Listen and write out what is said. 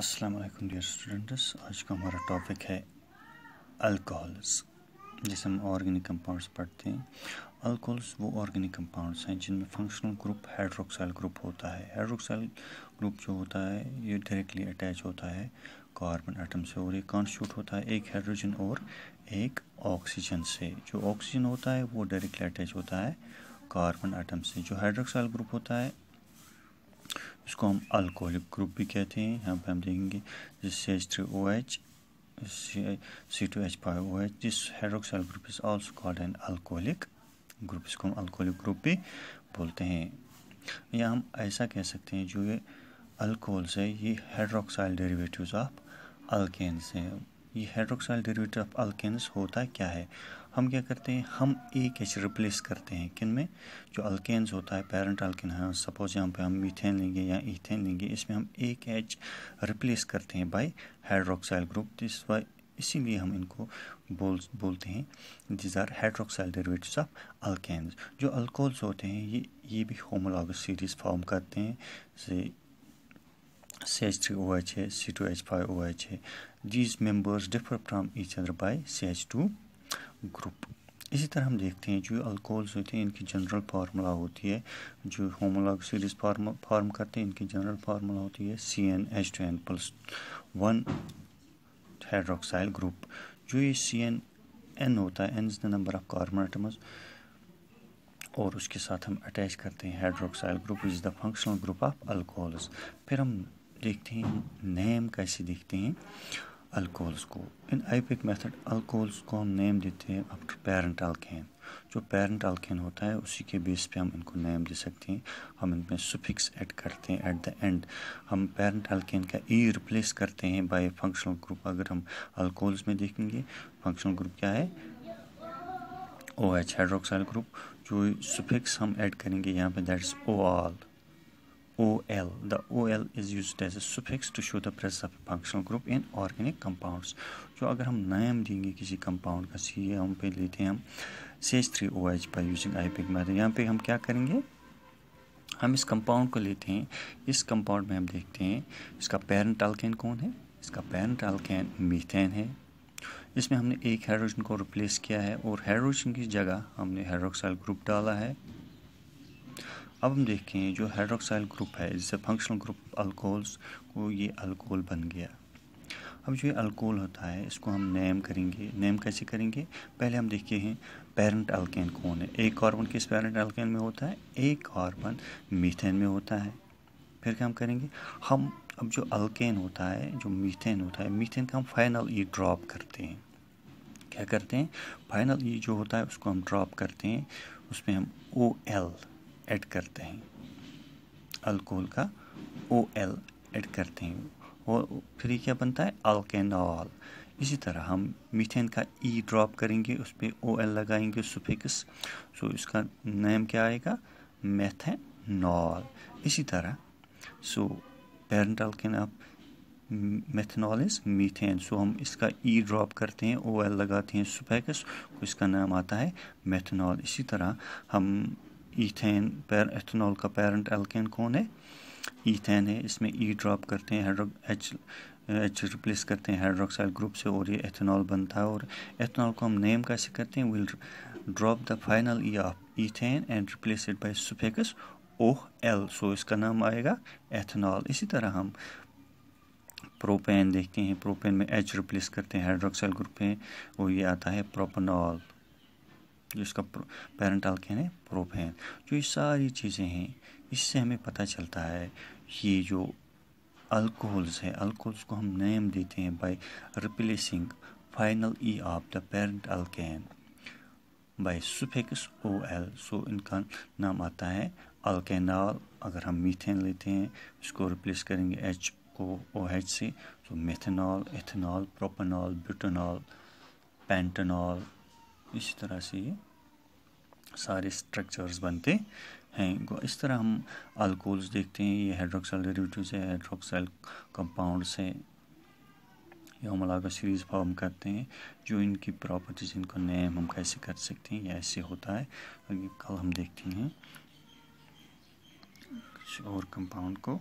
अस्सलाम वालेकुम dear students आज का हमारा टॉपिक है अल्कोहल्स जिसे हम ऑर्गेनिक कंपाउंड्स पढ़ते हैं अल्कोहल्स वो ऑर्गेनिक कंपाउंड्स हैं जिनमें फंक्शनल ग्रुप हाइड्रोक्साइल ग्रुप होता है हाइड्रोक्साइल ग्रुप जो होता है ये डायरेक्टली अटैच होता है कार्बन आइटम से और ये कॉन्स्टिट्यूट होता है एक हाइड्रोजन और एक ऑक्सीजन से जो ऑक्सीजन होता है वो डायरेक्टली अटैच होता है कार्बन आइटम से जो हाइड्रोक्साइल ग्रुप होता है इसको हम अल्कोहलिक ग्रुप भी कहते हैं यहाँ पे हम देखेंगे जैसे H three O H C two H five O H this hydroxyl group is also called an alcoholic group इसको हम अल्कोहलिक ग्रुप भी बोलते हैं या हम ऐसा कह सकते हैं जो ये अल्कोहल्स है ये हाइड्रोक्साइल डेरिवेटिव्स ऑफ अल्केन्स हैं ये हाइड्रोक्साइल डेरिवेटिव ऑफ अल्केन्स होता क्या है हम क्या करते हैं हम एक एच रिप्लेस करते हैं किन में जो अल्केन्स होता है पेरेंट अल्किन है सपोज यहाँ पे हम मीथेन लेंगे या इथेन लेंगे इसमें हम एक एच रिप्लेस करते हैं by hydroxyl group this why इसीलिए हम इनको बोल बोलते हैं these are hydroxyl derivatives of alkanes जो अल्कोहल्स होते हैं ये ये भी होमोलॉग सीरीज फॉर्म करते हैं से C H three O H है C two H five O H है these members differ from each other by C H two group इसी तरह हम देखते हैं जो अल्कोहल्स होते हैं इनकी जनरल फार्मूला होती है जो होमोलॉग सीरीज फार्म फार्म करते हैं इनकी जनरल फार्मूला होती है C N H two N plus one hydroxyl group जो ये सी एन एन होता है N is the number of carbon items और उसके साथ हम अटैच करते हैं hydroxyl group is the functional group of alcohols फिर हम देखते हैं नेम कैसे देखते हैं अल्कोहल्स को इन आईपिक मेथड अल्कोहल्स को हम नेम देते हैं आफ्टर पेरेंट अल्केन जो पेरेंट अल्केन होता है उसी के बेस पे हम इनको नेम दे सकते हैं हम इनमें सुफिक्स ऐड करते हैं एट द एंड हम पेरेंट अल्केन का ई e रिप्लेस करते हैं बाय फंक्शनल ग्रुप अगर हम अल्कोहल्स में देखेंगे फंक्शनल ग्रुप क्या है ओ एच हाइड्रोक्साइल ग्रुप जो सुफिक्स हम ऐड करेंगे यहाँ पे that's O L OL. The OL is used as a suffix to show the presence of a functional group in organic compounds. जो अगर हम नाम देंगे किसी कंपाउंड का सी हम पे लेते हैं हम C H three O H by using IUPAC method यहाँ पे हम क्या करेंगे हम इस कंपाउंड को लेते हैं इस कंपाउंड में हम देखते हैं इसका पेरेंट अल्केन कौन है इसका पेरेंट अल्केन मीथेन है इसमें हमने एक हाइड्रोजन को रिप्लेस किया है और हाइड्रोजन की जगह हमने हाइड्रोक्साइल ग्रुप डाला है अब हम देखें जो हाइड्रोक्साइल ग्रुप है जिससे फंक्शनल ग्रुप अल्कोहल्स को ये अल्कोहल बन गया अब जो ये अल्कोहल होता है इसको हम नेम करेंगे नेम कैसे करेंगे पहले हम देखते हैं पेरेंट अल्केन कौन है एक कार्बन किस पेरेंट अल्केन में होता है एक कार्बन मीथेन में होता है फिर क्या हम करेंगे हम अब जो अल्केन होता है जो मीथेन होता है मीथेन का हम फाइनल ई ड्रॉप करते हैं क्या करते हैं फाइनल ई जो होता है उसको हम ड्रॉप करते हैं उसमें हम ओ एल ऐड करते हैं अल्कोहल का ओ एल ऐड करते हैं और फिर क्या बनता है अल्केनॉल इसी तरह हम मीथेन का ई e ड्रॉप करेंगे उस पर ओ एल लगाएंगे सुफिक्स सो इसका नेम क्या आएगा मैथेनॉल इसी तरह so parent alkane of methanol is methane so हम इसका ई e ड्रॉप करते हैं ओ एल लगाते हैं सुफेक्स तो इसका नाम आता है मेथनॉल इसी तरह हम ईथेन पैर एथनॉल का पेरेंट एल्केन कौन है ईथेन है इसमें ई e ड्रॉप करते हैं हाइड्रो एच एच रिप्लेस करते हैं हाइड्रोक्साइड ग्रुप से और ये एथेनॉल बनता है और एथेनॉल को हम नेम कैसे करते हैं will drop the final E of ethane and replace it by suffix O L so इसका नाम आएगा एथेनॉल इसी तरह हम प्रोपेन देखते हैं प्रोपेन में एच रिप्लेस करते हैं हाइड्रोक्साइल ग्रुप में और ये आता है प्रोपनॉल जो इसका पेरेंट कैन है प्रोप जो ये सारी चीज़ें हैं इससे हमें पता चलता है ये जो अल्कोहल्स है अल्कोहल्स को हम नेम देते हैं by replacing final E of the parent alkane by suffix O L so इनका नाम आता है अल्केनॉल अगर हम मीथेन लेते हैं इसको रिप्लेस करेंगे एच को ओ एच से तो methanol ethanol propanol butanol pentanol इस तरह से ये सारे स्ट्रक्चर्स बनते हैं इस तरह हम अल्कोहल्स देखते हैं ये हाइड्रोक्साइल डेरिवेटिव्स है हाइड्रोक्साइल कंपाउंड्स है ये अलग सीरीज फॉर्म करते हैं जो इनकी प्रॉपर्टीज इनको नेम हम कैसे कर सकते हैं या ऐसे होता है कल हम देखते हैं और कंपाउंड को